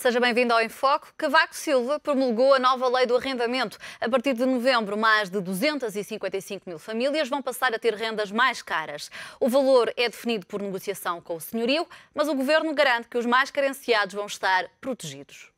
Seja bem-vindo ao Enfoque. Cavaco Silva promulgou a nova lei do arrendamento. A partir de novembro, mais de 255 mil famílias vão passar a ter rendas mais caras. O valor é definido por negociação com o senhorio, mas o governo garante que os mais carenciados vão estar protegidos.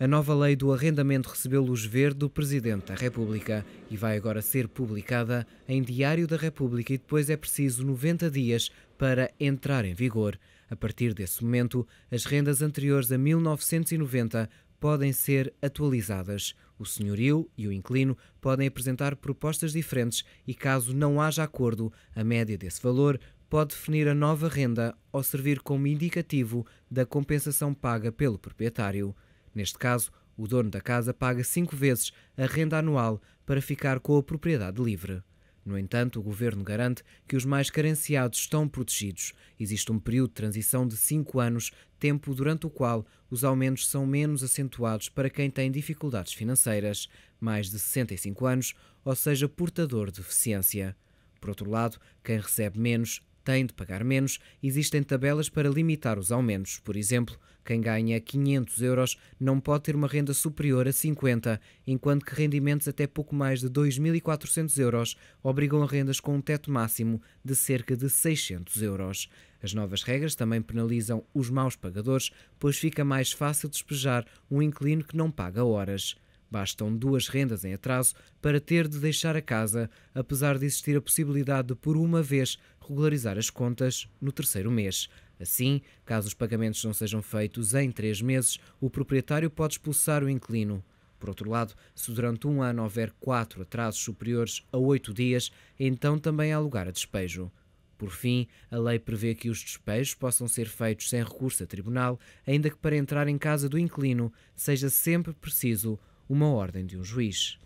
A nova lei do arrendamento recebeu luz verde do Presidente da República e vai agora ser publicada em Diário da República e depois é preciso 90 dias para entrar em vigor. A partir desse momento, as rendas anteriores a 1990 podem ser atualizadas. O senhorio e o inquilino podem apresentar propostas diferentes e, caso não haja acordo, a média desse valor pode definir a nova renda ou servir como indicativo da compensação paga pelo proprietário. Neste caso, o dono da casa paga cinco vezes a renda anual para ficar com a propriedade livre. No entanto, o governo garante que os mais carenciados estão protegidos. Existe um período de transição de cinco anos, tempo durante o qual os aumentos são menos acentuados para quem tem dificuldades financeiras, mais de 65 anos, ou seja, portador de deficiência. Por outro lado, quem recebe menos tem de pagar menos, existem tabelas para limitar os aumentos. Por exemplo, quem ganha 500 euros não pode ter uma renda superior a 50, enquanto que rendimentos até pouco mais de 2.400 euros obrigam a rendas com um teto máximo de cerca de 600 euros. As novas regras também penalizam os maus pagadores, pois fica mais fácil despejar um inquilino que não paga horas. Bastam duas rendas em atraso para ter de deixar a casa, apesar de existir a possibilidade de, por uma vez, regularizar as contas no terceiro mês. Assim, caso os pagamentos não sejam feitos em três meses, o proprietário pode expulsar o inquilino. Por outro lado, se durante um ano houver quatro atrasos superiores a oito dias, então também há lugar a despejo. Por fim, a lei prevê que os despejos possam ser feitos sem recurso a tribunal, ainda que para entrar em casa do inquilino seja sempre preciso uma ordem de um juiz.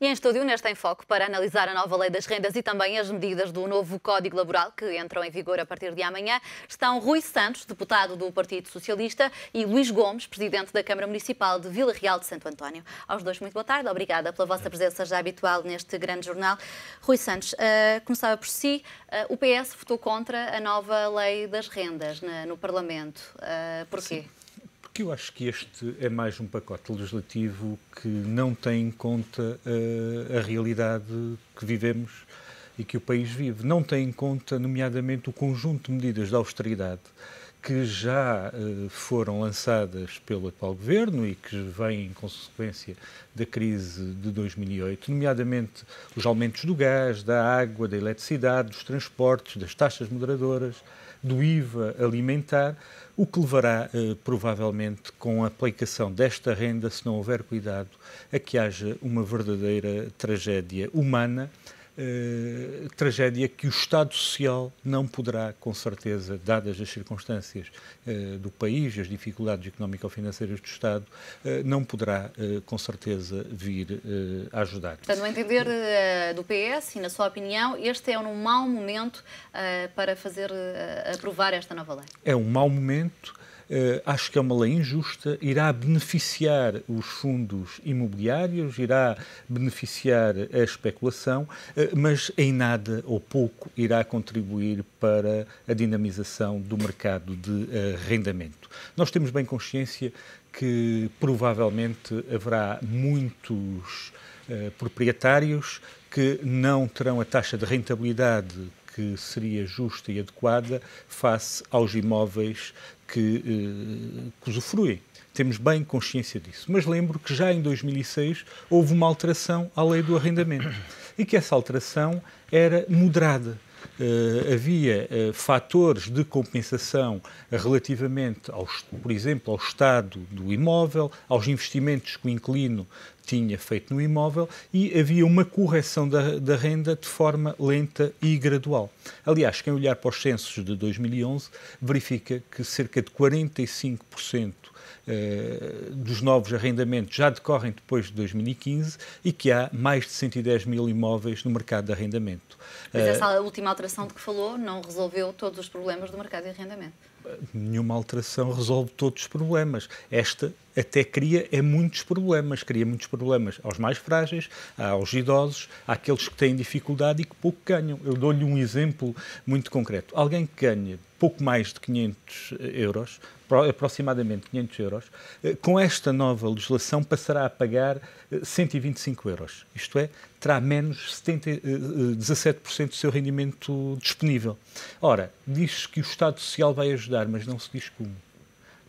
E em estúdio, neste enfoque para analisar a nova lei das rendas e também as medidas do novo Código Laboral que entram em vigor a partir de amanhã, estão Rui Santos, deputado do Partido Socialista, e Luís Gomes, presidente da Câmara Municipal de Vila Real de Santo António. Aos dois, muito boa tarde. Obrigada pela vossa presença já habitual neste grande jornal. Rui Santos, uh, começava por si. Uh, o PS votou contra a nova lei das rendas na, no Parlamento. Uh, porquê? Sim porque eu acho que este é mais um pacote legislativo que não tem em conta uh, a realidade que vivemos e que o país vive. Não tem em conta, nomeadamente, o conjunto de medidas de austeridade que já uh, foram lançadas pelo atual governo e que vêm em consequência da crise de 2008, nomeadamente os aumentos do gás, da água, da eletricidade, dos transportes, das taxas moderadoras, do IVA alimentar o que levará, eh, provavelmente, com a aplicação desta renda, se não houver cuidado, a que haja uma verdadeira tragédia humana eh, tragédia que o Estado Social não poderá, com certeza, dadas as circunstâncias eh, do país, as dificuldades económico-financeiras do Estado, eh, não poderá, eh, com certeza, vir eh, ajudar. Portanto, no entender do PS e na sua opinião, este é um mau momento para fazer aprovar esta nova lei? É um mau momento eh, acho que é uma lei injusta, irá beneficiar os fundos imobiliários, irá beneficiar a especulação, eh, mas em nada ou pouco irá contribuir para a dinamização do mercado de eh, arrendamento. Nós temos bem consciência que provavelmente haverá muitos proprietários que não terão a taxa de rentabilidade que seria justa e adequada face aos imóveis que, eh, que usufruem. Temos bem consciência disso. Mas lembro que já em 2006 houve uma alteração à lei do arrendamento e que essa alteração era moderada Uh, havia uh, fatores de compensação relativamente, aos, por exemplo, ao estado do imóvel, aos investimentos que o inquilino tinha feito no imóvel e havia uma correção da, da renda de forma lenta e gradual. Aliás, quem olhar para os censos de 2011 verifica que cerca de 45% eh, dos novos arrendamentos já decorrem depois de 2015 e que há mais de 110 mil imóveis no mercado de arrendamento. Mas essa eh, última alteração de que falou não resolveu todos os problemas do mercado de arrendamento? Nenhuma alteração resolve todos os problemas. Esta até cria é muitos problemas, cria muitos problemas aos mais frágeis, aos idosos, àqueles que têm dificuldade e que pouco ganham. Eu dou-lhe um exemplo muito concreto. Alguém que ganha pouco mais de 500 eh, euros, aproximadamente 500 euros, eh, com esta nova legislação passará a pagar 125 eh, euros. Isto é, terá menos 70, 17% do seu rendimento disponível. Ora, diz-se que o Estado Social vai ajudar, mas não se diz como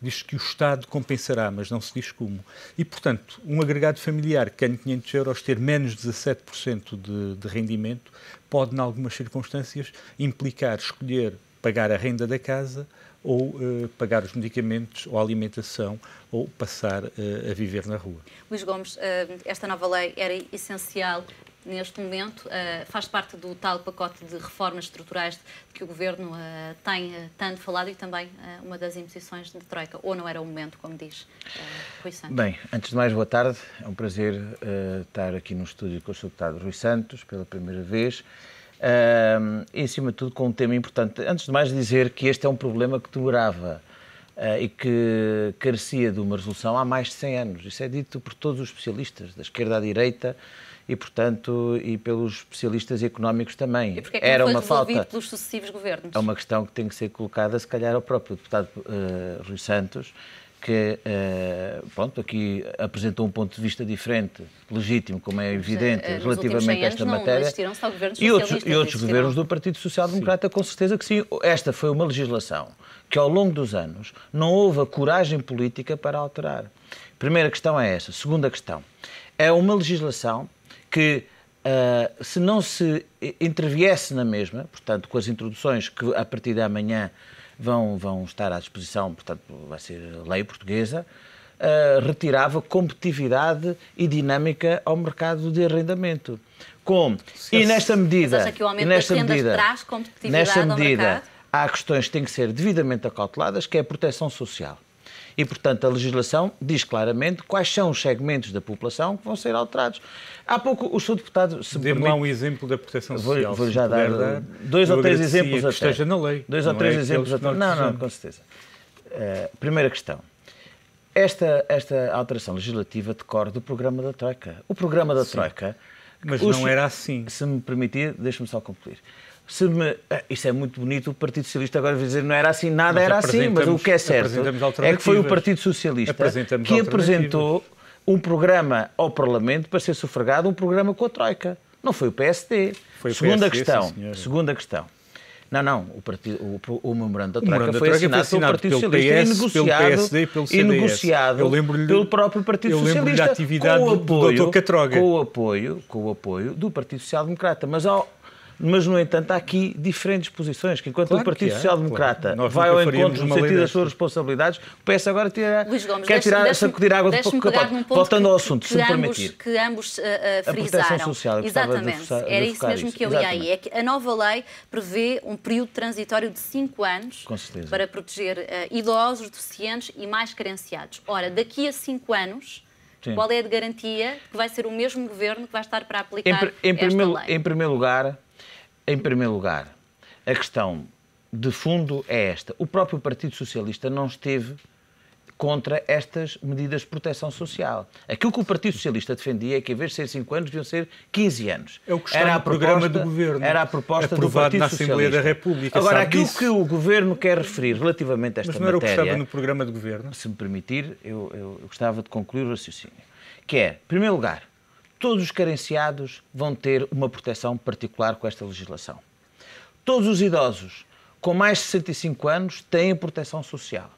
diz que o Estado compensará, mas não se diz como. E, portanto, um agregado familiar que ganha 500 euros ter menos 17% de, de rendimento pode, em algumas circunstâncias, implicar escolher pagar a renda da casa ou eh, pagar os medicamentos ou a alimentação ou passar eh, a viver na rua. Luís Gomes, eh, esta nova lei era essencial neste momento, eh, faz parte do tal pacote de reformas estruturais que o Governo eh, tem eh, tanto falado e também uma das imposições de Troika, ou não era o momento, como diz Rui Santos? Bem, antes de mais, boa tarde. É um prazer estar aqui no estúdio com o Sr. Deputado Rui Santos, pela primeira vez. Uh, e, acima de tudo, com um tema importante. Antes de mais, dizer que este é um problema que demorava uh, e que carecia de uma resolução há mais de 100 anos. Isso é dito por todos os especialistas, da esquerda à direita, e, portanto, e pelos especialistas económicos também. E porque é que Era foi uma falta pelos sucessivos governos? É uma questão que tem que ser colocada, se calhar, ao próprio deputado uh, Rui Santos, que uh, pronto, aqui apresentou um ponto de vista diferente, legítimo, como é evidente, eh, relativamente a esta matéria. E outros, e outros governos do Partido Social Democrata, sim. com certeza que sim. Esta foi uma legislação que, ao longo dos anos, não houve a coragem política para alterar. Primeira questão é essa. Segunda questão. É uma legislação que uh, se não se interviesse na mesma, portanto, com as introduções que a partir de amanhã vão, vão estar à disposição, portanto, vai ser lei portuguesa, uh, retirava competitividade e dinâmica ao mercado de arrendamento. Com, e nesta medida, acha que o aumento nesta das medida, traz competitividade nesta medida, ao mercado? há questões que têm que ser devidamente acauteladas, que é a proteção social. E, portanto, a legislação diz claramente quais são os segmentos da população que vão ser alterados. Há pouco o Sr. Deputado... se Dê-me lá um exemplo da proteção social. Vou, vou já dar, dar dois ou três exemplos que até. esteja na lei. Dois não ou é três é exemplos até. Não, não, não, com certeza. Uh, primeira questão. Esta, esta alteração legislativa decorre do programa da Troika. O programa da Sim. Troika... Mas os, não era assim. Se me permitir, deixe-me só concluir se me... Ah, isto é muito bonito, o Partido Socialista agora vai dizer não era assim, nada Nós era assim, mas o que é certo é que foi o Partido Socialista que apresentou um programa ao Parlamento para ser sufragado um programa com a Troika. Não foi o PSD. Foi o segunda PSD, questão. Sim, segunda questão. Não, não, o, partido, o, o memorando da Troika, memorando foi, assinado foi assinado pelo Partido pelo Socialista PS, e negociado, pelo PSD, pelo CDS. e negociado eu pelo próprio Partido eu Socialista. Eu atividade com o apoio, do Dr. Catroga. Com o apoio, com o apoio do Partido Social Democrata. Mas ao, mas, no entanto, há aqui diferentes posições, que enquanto claro o Partido é, Social Democrata claro. vai ao encontro no sentido das suas responsabilidades, o PS agora tira, Gomes, quer tirar, sacudir água do capote. Voltando ao assunto, se me permitir. Que ambos uh, eh, uh, eh, frisaram. A proteção social, Exatamente, focar, era isso mesmo isso. que eu ia aí. É que a nova lei prevê um período transitório de 5 anos para proteger uh, idosos, deficientes e mais carenciados. Ora, daqui a 5 anos... Sim. Qual é a garantia que vai ser o mesmo governo que vai estar para aplicar em, em esta primeiro, lei? Em primeiro lugar, em primeiro lugar, a questão de fundo é esta. O próprio Partido Socialista não esteve contra estas medidas de proteção social. Aquilo que o Partido Socialista defendia é que, em vez de ser 5 anos, deviam ser 15 anos. É o que está era no proposta, programa do Governo. Era a proposta do Partido na Assembleia Socialista. da República. Agora, aquilo que o Governo quer referir relativamente a esta Mas não era matéria... o que estava no programa do Governo? Se me permitir, eu, eu, eu gostava de concluir o raciocínio. Que é, em primeiro lugar, todos os carenciados vão ter uma proteção particular com esta legislação. Todos os idosos com mais de 65 anos têm proteção social.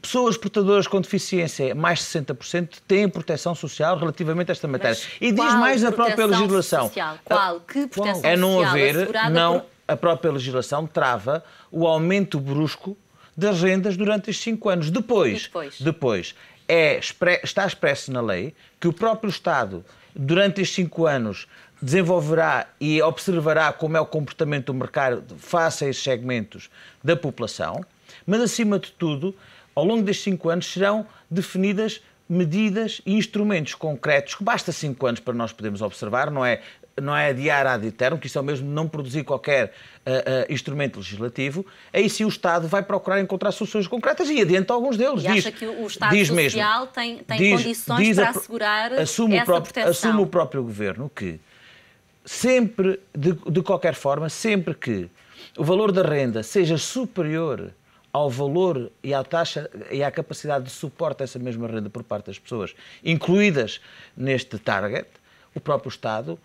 Pessoas portadoras com deficiência, mais de 60%, têm proteção social relativamente a esta matéria. Mas e diz mais a própria legislação. Social? Qual? Que proteção É não haver, não, por... a própria legislação trava o aumento brusco das rendas durante estes 5 anos. Depois, depois? depois é, está expresso na lei que o próprio Estado, durante estes cinco anos, desenvolverá e observará como é o comportamento do mercado face a estes segmentos da população, mas, acima de tudo, ao longo destes cinco anos serão definidas medidas e instrumentos concretos que basta cinco anos para nós podermos observar, não é não é adiar ad eterno, que isso é mesmo não produzir qualquer uh, uh, instrumento legislativo, aí sim o Estado vai procurar encontrar soluções concretas e adianta alguns deles. E diz, acha que o Estado diz Social mesmo, tem, tem diz, condições diz para a, assegurar assume essa o próprio, proteção? Assume o próprio Governo que sempre, de, de qualquer forma, sempre que o valor da renda seja superior ao valor e à taxa e à capacidade de suporte dessa mesma renda por parte das pessoas, incluídas neste target, o próprio Estado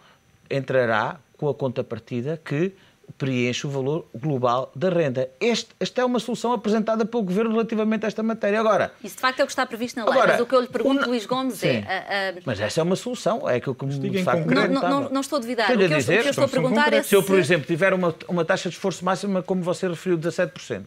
entrará com a contrapartida que preenche o valor global da renda. Este, esta é uma solução apresentada pelo Governo relativamente a esta matéria. Agora, Isso de facto é o que está previsto na lei, agora, mas o que eu lhe pergunto, Luís Gomes, é, Sim. é... Uh, Mas esta é uma solução, é aquilo que me de facto... não, não, não, estou a duvidar, o que, dizer, eu, o que eu estou a perguntar é se... Se eu, por exemplo, tiver uma, uma taxa de esforço máxima, como você referiu, 17%,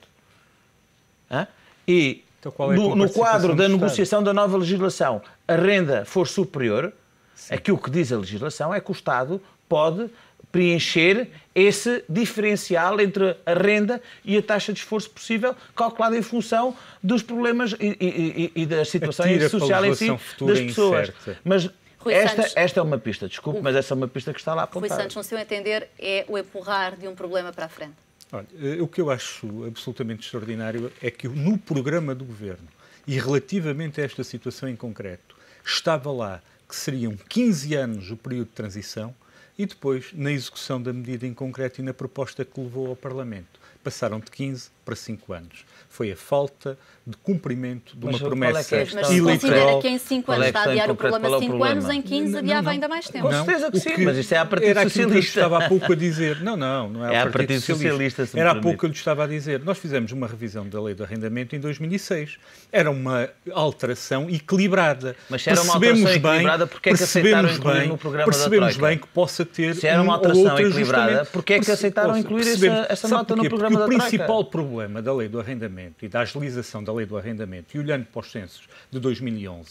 e então, é no, no quadro da negociação da nova legislação a renda for superior Sim. É Aqui o que diz a legislação é que o Estado pode preencher esse diferencial entre a renda e a taxa de esforço possível, calculada em função dos problemas e, e, e, da situação social em si das pessoas. Incerta. Mas esta, Santos, esta é uma pista, desculpe, o... Hum. mas essa é uma pista que está lá apontada. Rui Santos, no seu entender, é o empurrar de um problema para a frente. Olha, eh, o que eu acho absolutamente extraordinário é que no programa do governo, e relativamente a esta situação em concreto, estava lá que seriam 15 anos o período de transição e depois, na execução da medida em concreto e na proposta que levou ao Parlamento, passaram de 15 para cinco anos. Foi a falta de cumprimento de uma mas, é promessa é mas Mas considera que em 5 é anos está a adiar o problema, 5 é anos em 15 adiava ainda mais tempo. Com certeza que sim, que mas isto é a Partido era Socialista. Era estava há pouco a dizer. Não, não, não é, a Partido, Partido Socialista. Socialista era há pouco que eu lhe estava a dizer. Nós fizemos uma revisão da lei do arrendamento em 2006. Era uma alteração equilibrada. Mas se era uma percebemos alteração bem, equilibrada, porque é que aceitaram bem, no programa Percebemos bem que possa ter se era uma alteração equilibrada, porque é que aceitaram incluir essa, essa nota no programa da Troika? O principal problema problema da lei do arrendamento e da agilização da lei do arrendamento, e olhando para os censos de 2011,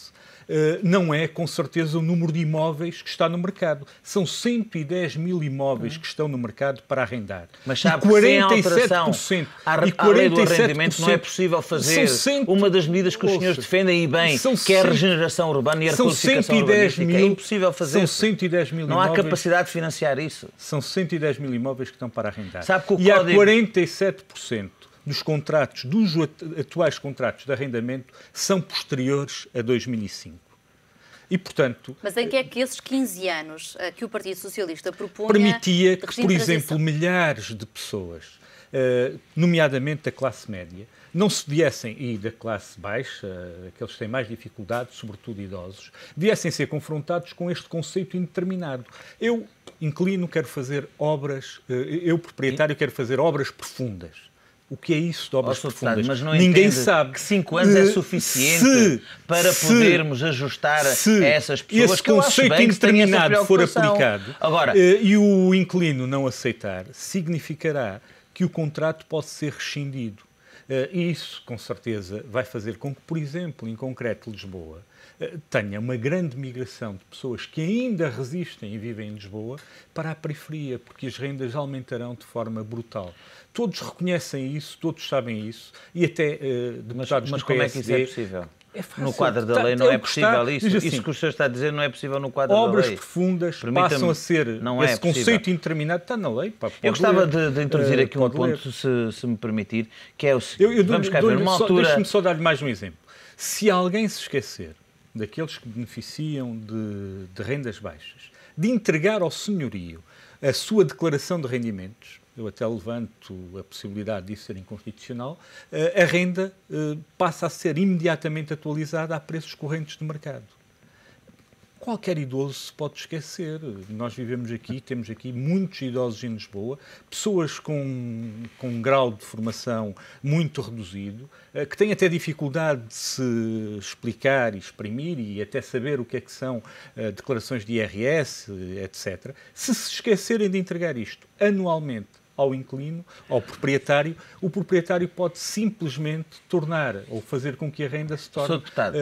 eh, não é com certeza o número de imóveis que está no mercado. São 110 mil imóveis que estão no mercado para arrendar. Mas sabe e 47%, sem alteração e 47%, à lei do arrendamento não é possível fazer cento, uma das medidas que os senhores defendem e bem, são que é a regeneração urbana e a requalificação urbanística. É mil, é impossível fazer. São 110 mil não imóveis. Não há capacidade de financiar isso. São 110 mil imóveis que estão para arrendar. Sabe que o e código... há 47% dos contratos, dos atuais contratos de arrendamento, são posteriores a 2005. E, portanto, Mas em que é que esses 15 anos eh, que o Partido Socialista propunha... Permitia que, por exemplo, milhares de pessoas, eh, nomeadamente da classe média, não se viessem, e da classe baixa, aqueles que têm mais dificuldade, sobretudo idosos, viessem ser confrontados com este conceito indeterminado. Eu inclino, quero fazer obras, eh, eu, proprietário, quero fazer obras profundas o que é isso de obras oh, profundas. Mas não Ninguém sabe que 5 anos é eh, suficiente se, para se, podermos ajustar se a essas pessoas. Esse que conceito bem indeterminado for aplicado Agora, eh, e o inclino não aceitar, significará que o contrato pode ser rescindido e eh, isso, com certeza, vai fazer com que, por exemplo, em concreto Lisboa, eh, tenha uma grande migração de pessoas que ainda resistem e vivem em Lisboa para a periferia, porque as rendas aumentarão de forma brutal. Todos reconhecem isso, todos sabem isso, e até uh, eh, deputados mas, mas do PSD, como é que isso é possível? É fácil. No quadro da tá, lei é não é possível isso. Assim, isso que o senhor está a dizer não é possível no quadro da lei. Obras profundas passam a ser não é esse possível. conceito indeterminado. Está na lei. Pá, eu gostava de, de introduzir uh, aqui um ponto, se, se, me permitir, que é o seguinte. vamos cá ver, uma altura... Deixe-me só dar-lhe mais um exemplo. Se alguém se esquecer daqueles que beneficiam de, de rendas baixas, de entregar ao senhorio a sua declaração de rendimentos, eu até levanto a possibilidade disso ser inconstitucional, eh, a renda eh, passa a ser imediatamente atualizada a preços correntes de mercado. Qualquer idoso se pode esquecer. Nós vivemos aqui, temos aqui muitos idosos em Lisboa, pessoas com, com um grau de formação muito reduzido, eh, que têm até dificuldade de se explicar e exprimir e até saber o que é que são declarações de IRS, etc. Se se esquecerem de entregar isto anualmente ao inquilino, ao proprietário, o proprietário pode simplesmente tornar ou fazer com que a renda se torne deputado, uh,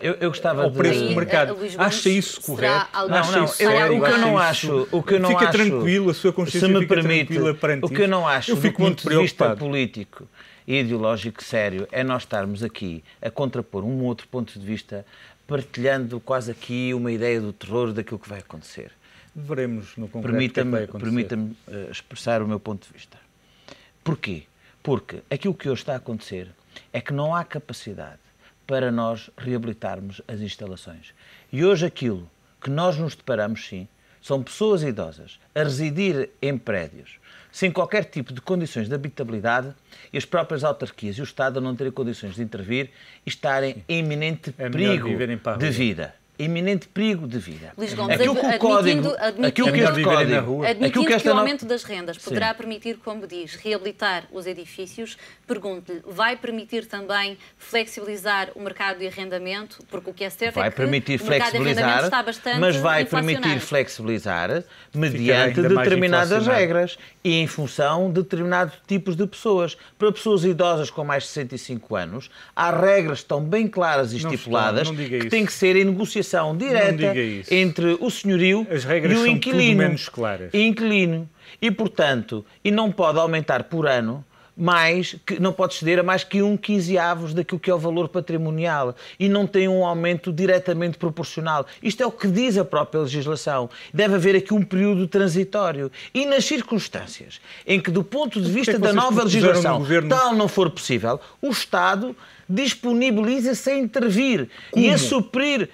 eu, eu gostava ao preço de... do mercado. Eh, Acha isso correto? Não, não, isso eu, sério, o que eu não acho, o que eu não fica acho, tranquilo, a sua consciência se me fica permite, tranquila perante O que eu não acho, eu fico do muito ponto de vista político e ideológico sério, é nós estarmos aqui a contrapor um outro ponto de vista partilhando quase aqui uma ideia do terror daquilo que vai acontecer. Veremos no concreto é permita-me, Permita-me eh, expressar o meu ponto de vista. Porquê? Porque aquilo que hoje está a acontecer é que não há capacidade para nós reabilitarmos as instalações. E hoje aquilo que nós nos deparamos, sim, são pessoas idosas a residir em prédios sem qualquer tipo de condições de habitabilidade e as próprias autarquias e o Estado a não terem condições de intervir e estarem em iminente é perigo de vida iminente perigo de vida. Luís Gomes, que o código, que este código, admitindo é que, que o aumento das rendas poderá Sim. permitir, como diz, reabilitar os edifícios, pergunto-lhe, vai permitir também flexibilizar o mercado de arrendamento, porque o que é certo é vai é que permitir o mercado de arrendamento está bastante Mas vai permitir flexibilizar mediante determinadas regras e em função de determinados tipos de pessoas. Para pessoas idosas com mais de 65 anos, há regras tão bem claras e não estipuladas está, que têm que ser em negociação direta entre o senhorio As regras e o são inquilino. tudo menos claras. E inquilino. E, portanto, e não pode aumentar por ano mais que não pode ceder a mais que um quinzeavos daquilo que é o valor patrimonial e não tem um aumento diretamente proporcional. Isto é o que diz a própria legislação. Deve haver aqui um período transitório e nas circunstâncias em que do ponto de é vista é da nova legislação governo... tal não for possível, o Estado disponibiliza-se a intervir Como? e a suprir,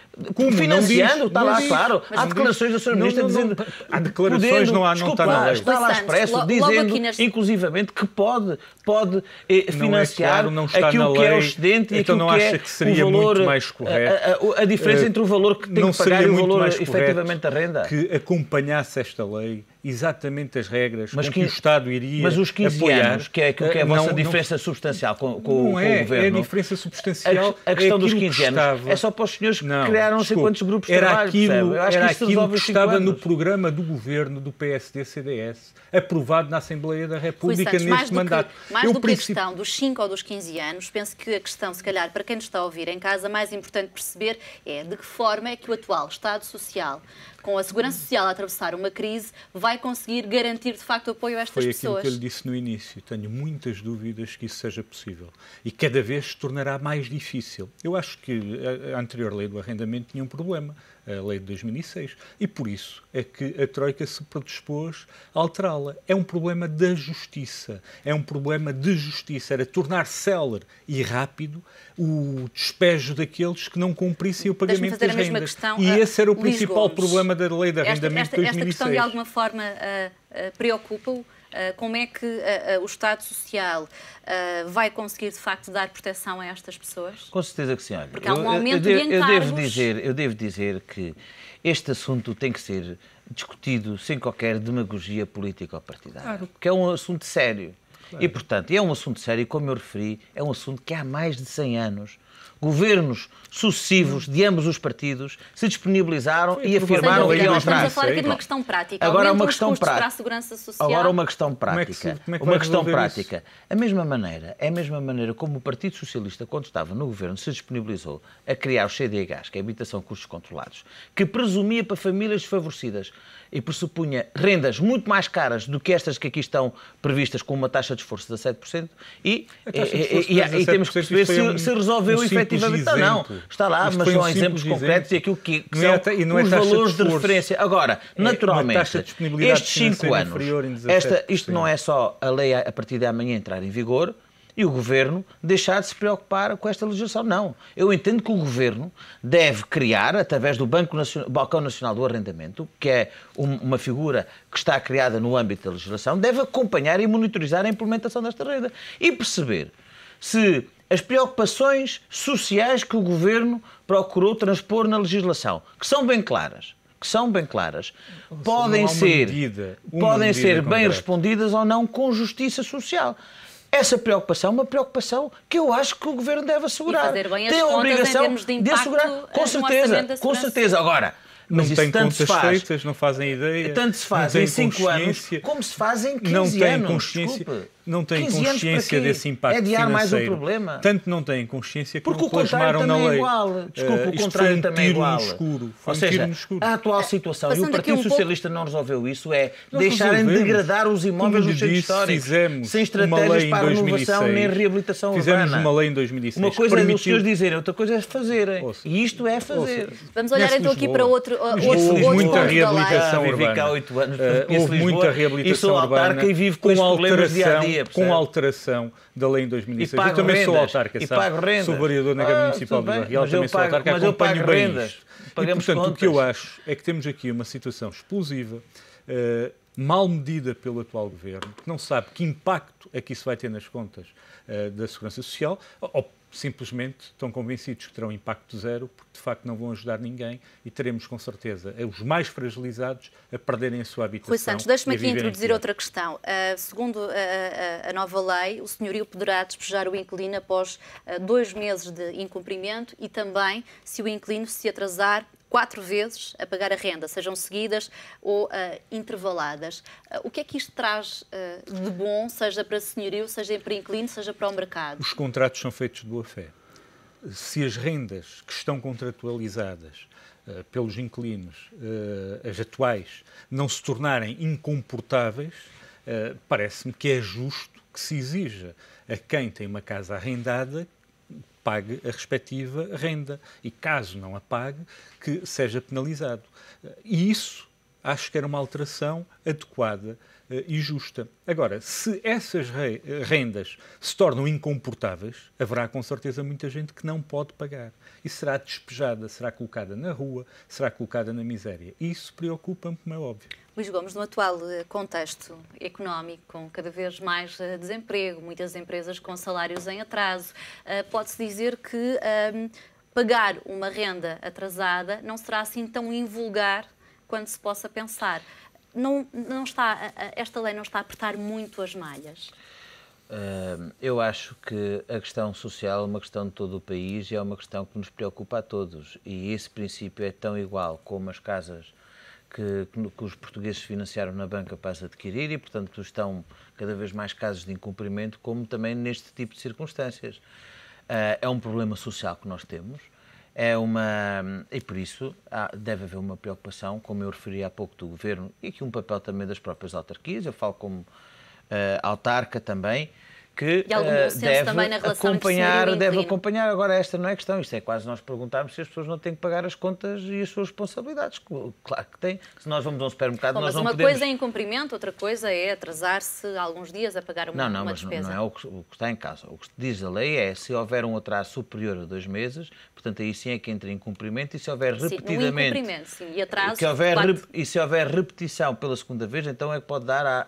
financiando, está lá, claro. Há declarações do Sr. Ministro dizendo. Há declarações, podendo, não há, não está na lei. Está lá expresso, dizendo, inclusivamente, que pode, pode eh, é financiar aquilo que é o excedente e aquilo que é o valor. A diferença eh, entre o valor que tem que pagar e o valor efetivamente da renda. Que acompanhasse esta lei exatamente as regras mas que, que o Estado iria Mas os 15 apoiar, anos, que é, que, é a ah, vossa diferença não, substancial com, com, não é, o Governo... é a diferença substancial... A, a é questão é dos 15 que estava, anos é só para os senhores que não, criaram não sei quantos grupos de trabalho, aquilo, Eu acho Era que aquilo que estava no programa do Governo do PSD-CDS, aprovado na Assembleia da República Santos, neste mandato. Que, mais Eu do que princípio... a questão dos 5 ou dos 15 anos, penso que a questão, se calhar, para quem nos está a ouvir em casa, mais importante perceber é de que forma é que o atual Estado Social com a segurança social a atravessar uma crise, vai conseguir garantir de facto apoio a estas pessoas. Foi aquilo que eu lhe disse no início. Tenho muitas dúvidas que isso seja possível. E cada vez se tornará mais difícil. Eu acho que a anterior lei do arrendamento tinha um problema, a lei de 2006, e por isso é que a Troika se predispôs a alterá-la. É um problema da justiça. É um problema de justiça. Era tornar célere e rápido o despejo daqueles que não cumprissem o pagamento das rendas. Questão, e esse era o Lisboa. principal problema da lei de arrendamento esta, esta, esta 2006. questão, de alguma forma, uh, uh, preocupa-o? Ah, como é que o Estado Social vai conseguir, de facto, dar proteção a estas pessoas? Com certeza que sim. Olha, Porque há um aumento eu, eu, de encargos... Eu devo, dizer, eu devo dizer que este assunto tem que ser discutido sem qualquer demagogia política ou partidária. Claro. Porque é um assunto sério. Claro. E, portanto, é um assunto sério, como eu referi, é um assunto que há mais de 100 anos governos sucessivos de ambos os partidos se disponibilizaram e afirmaram que iam atrás. Estamos a falar aqui de uma questão prática. Agora uma questão prática. segurança social. Agora uma questão prática. Como é que, como é que uma questão prática. A mesma maneira, é a mesma maneira como o Partido Socialista quando estava no governo se disponibilizou a criar os CDH, que é a habitação custos controlados, que presumia para famílias desfavorecidas e pressupunha rendas muito mais caras do que estas que aqui estão previstas com uma taxa de esforço de 17% e, de e, e, e, temos que perceber se, um, se, resolveu um efetivamente ou não. Está lá, mas são um exemplos concretos e aquilo que, que é são é, os valores de, de, referência. Agora, é, é naturalmente, estes 5 anos, esta, isto não é só a lei a partir de amanhã entrar em vigor, e o governo deixar de se preocupar com esta legislação. Não. Eu entendo que o governo deve criar, através do Banco Nacional, Balcão Nacional do Arrendamento, que é uma figura que está criada no âmbito da legislação, deve acompanhar e monitorizar a implementação desta renda e perceber se as preocupações sociais que o governo procurou transpor na legislação, que são bem claras que são bem claras, podem ser, medida, podem ser bem respondidas ou não com justiça social. Essa preocupação é uma preocupação que eu acho que o governo deve assegurar. E fazer bem as Tem a obrigação de, de, assegurar, com certeza, com certeza. Agora, mas não têm contas faz. feitas, não fazem ideia. Tanto se faz em 5 anos como se faz em 15 não tem anos. Consciência não têm consciência desse impacto é financeiro. mais um problema. Tanto não têm consciência que Porque o contrário também é igual. Eh, Desculpa, uh, o contrário um também é igual. Escuro. Ou seja, escuro. a atual situação, Passando e o Partido um Socialista pouco... não resolveu isso, é Nós deixarem de degradar os imóveis nos centros históricos, sem estratégias para 2006, renovação nem reabilitação fizemos urbana. Fizemos uma lei em 2006. Uma coisa permitiu... é os senhores dizerem, outra coisa é fazerem. Ouça. E isto é fazer. Ouça. Vamos olhar então aqui para outro, uh, outro, muita reabilitação urbana. Vivi cá há oito anos. Eh, houve muita reabilitação urbana. E sou autarca e vivo com os problemas dia a dia com, alteração da lei em 2006. Eu também rendas, sou autarca, e sabe? Rendas. Sou vereador na Câmara ah, Municipal bem, de Barreal, também sou pago, autarca, acompanho bem rendas, isto. E, portanto, contas. o que eu acho é que temos aqui uma situação explosiva, uh, mal medida pelo atual governo, que não sabe que impacto é que isso vai ter nas contas uh, da Segurança Social, ou simplesmente estão convencidos que terão impacto zero, porque de facto não vão ajudar ninguém e teremos com certeza eh, os mais fragilizados a perderem a sua habitação. Rui Santos, deixe-me aqui introduzir outra questão. Uh, segundo uh, eh, a, a, nova lei, o senhorio poderá despejar o inquilino após uh, dois meses de incumprimento e também se o inquilino se atrasar quatro vezes a pagar a renda, sejam seguidas ou uh, intervaladas. Uh, o que é que isto traz uh, de bom, seja para senhorio, seja para inquilino, seja para o mercado? Os contratos são feitos de boa fé. Se as rendas que estão contratualizadas pelos inquilinos, as atuais, não se tornarem incomportáveis, parece-me que é justo que se exija a quem tem uma casa arrendada pague a respectiva renda e, caso não a pague, que seja penalizado. E isso acho que era uma alteração adequada eh, e justa. Agora, se essas eh, rendas se tornam incomportáveis, haverá com certeza muita gente que não pode pagar e será despejada, será colocada na rua, será colocada na miséria. isso preocupa-me, como é óbvio. Luís Gomes, no atual eh, contexto económico, com cada vez mais desemprego, muitas empresas com salários em atraso, pode-se dizer que um, ehm, pagar uma renda atrasada não será assim tão invulgar quanto se possa pensar não, não está, esta lei não está a apertar muito as malhas? Eu acho que a questão social é uma questão de todo o país e é uma questão que nos preocupa a todos. E esse princípio é tão igual como as casas que, que os portugueses financiaram na banca para as adquirir e, portanto, estão cada vez mais casos de incumprimento, como também neste tipo de circunstâncias. Ah, é um problema social que nós temos é uma. E por isso deve haver uma preocupação, como eu referi há pouco, do governo e aqui um papel também das próprias autarquias. Eu falo como uh, autarca também que uh, deve acompanhar, deve acompanhar. Agora, esta não é questão, isto é quase nós perguntarmos se as pessoas não têm que pagar as contas e as suas responsabilidades. Claro que têm. Se nós vamos a um supermercado, Bom, nós não podemos... Mas uma coisa é incumprimento, outra coisa é atrasar-se alguns dias a pagar uma, não, não, uma despesa. Não, não é o que, o que, está em casa. O que diz a lei é se houver um atraso superior a dois meses, portanto, aí sim é que entra em cumprimento e se houver repetidamente... Sim, incumprimento, sim. E atraso, houver, E se houver repetição pela segunda vez, então é que pode dar a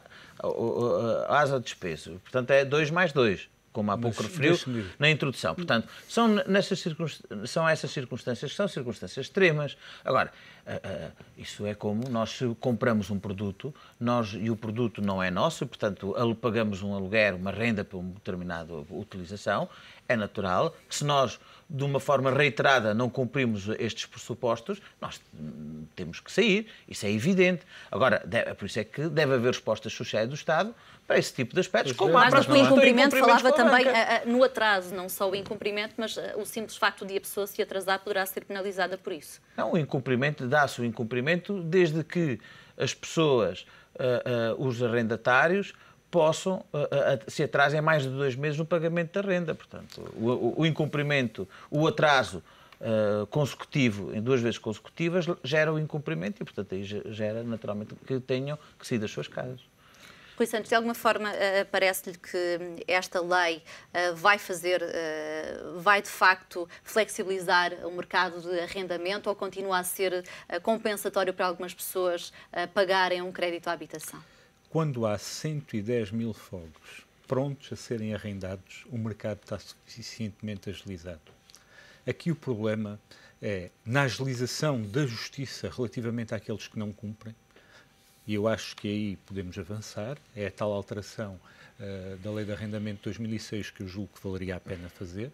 asa de despeso Portanto, é 2 mais 2 como há pouco Mas, referiu, na introdução. Portanto, são, nessas são essas circunstâncias que são circunstâncias extremas. Agora, Uh, uh, isso é como nós compramos um produto nós, e o produto não é nosso, portanto, pagamos um aluguer, uma renda para uma determinada utilização, é natural que se nós, de uma forma reiterada, não cumprimos estes pressupostos, nós hum, temos que sair, isso é evidente. Agora, por isso é que deve haver respostas sociais do Estado, para esse tipo de aspectos, pois como é. há mas o então, incumprimento falava também no atraso, não só o incumprimento, mas eh, o simples facto de a pessoa se atrasar poderá ser penalizada por isso. Não, o incumprimento dá-se o incumprimento desde que as pessoas, uh, uh, os arrendatários, possam, uh, se atrasem mais de dois meses no pagamento da renda. Portanto, o, o, o incumprimento, o atraso consecutivo, em duas vezes consecutivas, gera o incumprimento e, portanto, aí gera naturalmente que tenham que sair das suas casas. Rui Santos, de alguma forma eh, parece-lhe que esta lei eh, vai fazer, eh, vai de facto flexibilizar o mercado de arrendamento ou continua a ser compensatório para algumas pessoas pagarem um crédito à habitação? Quando há 110 mil fogos prontos a serem arrendados, o mercado está suficientemente agilizado. Aqui o problema é na agilização da justiça relativamente àqueles que não cumprem e eu acho que aí podemos avançar, é a tal alteração uh, da Lei de Arrendamento de 2006 que eu julgo que valeria a pena fazer, uh,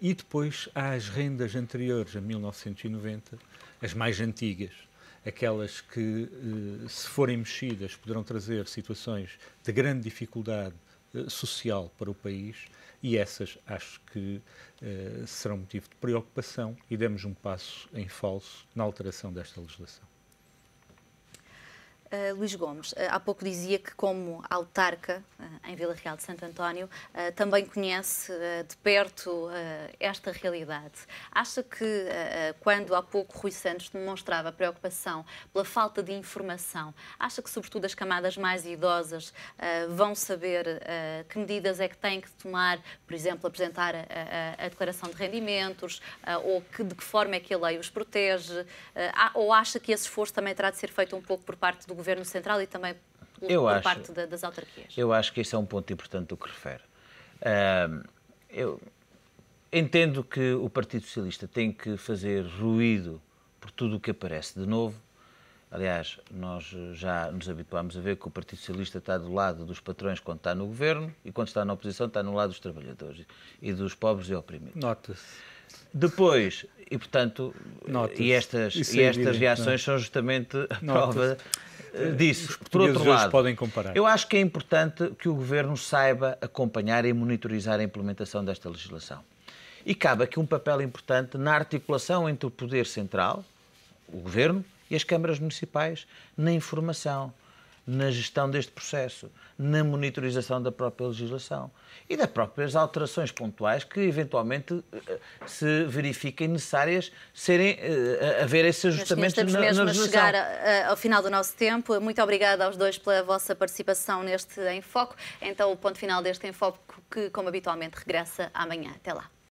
e depois há as rendas anteriores a 1990, as mais antigas, aquelas que, uh, se forem mexidas, poderão trazer situações de grande dificuldade social para o país e essas acho que serão motivo de preocupação e demos um passo em falso na alteração desta legislação. Uh, Luís Gomes, uh, há pouco dizia que, como autarca uh, em Vila Real de Santo António, também conhece de perto esta realidade. Acha que, quando há pouco Rui Santos demonstrava preocupação pela falta de informação, acha que, sobretudo, as camadas mais idosas vão saber que medidas é que têm que tomar, por exemplo, apresentar a, a, a declaração de rendimentos ou que, de que forma é que a lei os protege? ou acha que esse esforço também terá de ser feito um pouco por parte do Governo Central e também eu por acho, parte da, das autarquias? Eu acho que esse é um ponto importante do que refere. Uh, eu entendo que o Partido Socialista tem que fazer ruído por tudo o que aparece de novo. Aliás, nós já nos habituámos a ver que o Partido Socialista está do lado dos patrões quando está no governo e quando está na oposição está no lado dos trabalhadores e dos pobres e oprimidos. Nota-se. Depois, e portanto, e estas, e é estas é? reações são justamente a prova eh, disso. por outro lado, podem comparar. Eu acho que é importante que o Governo saiba acompanhar e monitorizar a implementação desta legislação. E cabe aqui um papel importante na articulação entre o Poder Central, o Governo, e as câmaras municipais na informação na gestão deste processo, na monitorização da própria legislação e das próprias alterações pontuais que eventualmente eh, se verifiquem necessárias serem eh, haver esse ajustamento Mas, na, mesmo na legislação. A chegar eh, ao final do nosso tempo. Muito obrigada aos dois pela vossa participação neste enfoque. Então, o ponto final deste enfoque que, como habitualmente, regressa amanhã. Até lá.